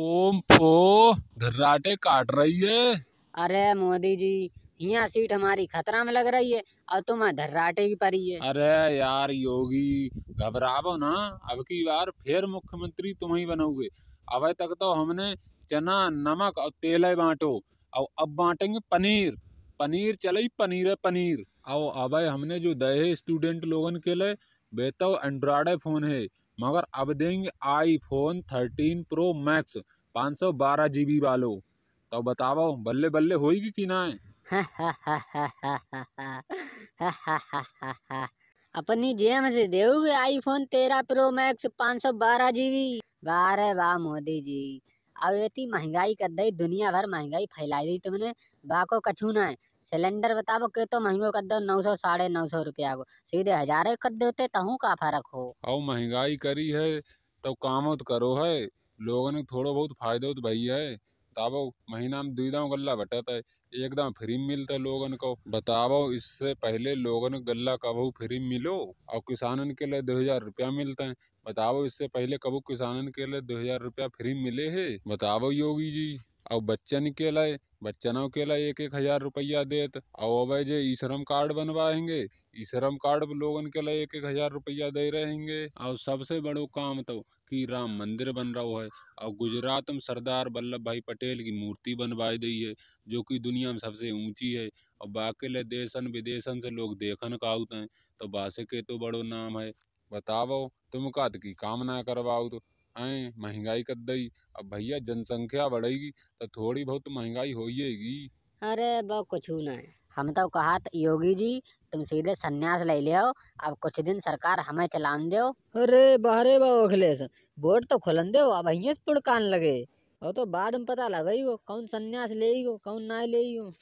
ओम फो धर्राटे काट रही है अरे मोदी जी यहाँ सीट हमारी खतरा में लग रही है और तुम तो धर्राटे की परी है अरे यार योगी घबराबो ना अब की बार फिर मुख्यमंत्री तुम ही बनोगे अब तक तो हमने चना नमक और तेल बांटो और अब बांटेंगे पनीर पनीर चले पनीर है पनीर और अब हमने जो दहे स्टूडेंट लोगन के लिए बेहतर एंड्रॉयड फोन है मगर अब देंगे आईफोन थर्टीन प्रो मैक्स पाँच सौ बारह जी बी वालो तो बताओ बल्ले बल्ले होएगी कि ना अपनी जेम से देओगे आईफोन तेरह प्रो मैक्स पाँच सौ बारह जी बी वाह मोदी जी अब इतनी महंगाई कर दई दुनिया भर महंगाई फैलाई दी तुमने बाको कछु ना है सिलेंडर बताबो के तो महंगो कर दो नौ सौ साढ़े नौ सौ रुपया को सीधे हजारे कर देते तहू का फर्क हो और महंगाई करी है तो काम तो करो है लोगों ने थोड़ा बहुत फायदा तो भई है बताओ महीना में दुई दाव गल्ला बटत है एक फ्री में मिलता लोगन को बताओ इससे पहले लोगन को गल्ला कबू फ्री मिलो और किसानन के लिए दो हजार रुपया मिलते हैं बताओ इससे पहले कबू किसानन के लिए दो हजार रुपया फ्री मिले है बताओ योगी जी और बच्चन के लिए बच्चनों के लिए एक एक हजार रुपया देत और अब जे ई श्रम कार्ड बनवाएंगे ई श्रम कार्ड लोगन के लिए एक एक हजार रुपया दे रहेंगे और सबसे बड़ो काम तो कि राम मंदिर बन रहा है और गुजरात में सरदार वल्लभ भाई पटेल की मूर्ति बनवाई दी है जो कि दुनिया में सबसे ऊंची है और बाकी ले देशन विदेशन से लोग देखन का आउत हैं तो बासे के तो बड़ो नाम है बताओ तुम कद की कामना करवाओ तो आए महंगाई कर दई अब भैया जनसंख्या बढ़ेगी तो थोड़ी बहुत महंगाई जाएगी अरे बो कुछ न हम तो कहा योगी जी तुम सीधे सन्यास ले लियो अब कुछ दिन सरकार हमें चला दो अरे बहरे बहु अखिलेश बोर्ड तो खुलन दो अब अहिये पुड़कान लगे वो तो बाद में पता लगे कौन सन्यास ले कौन ना ले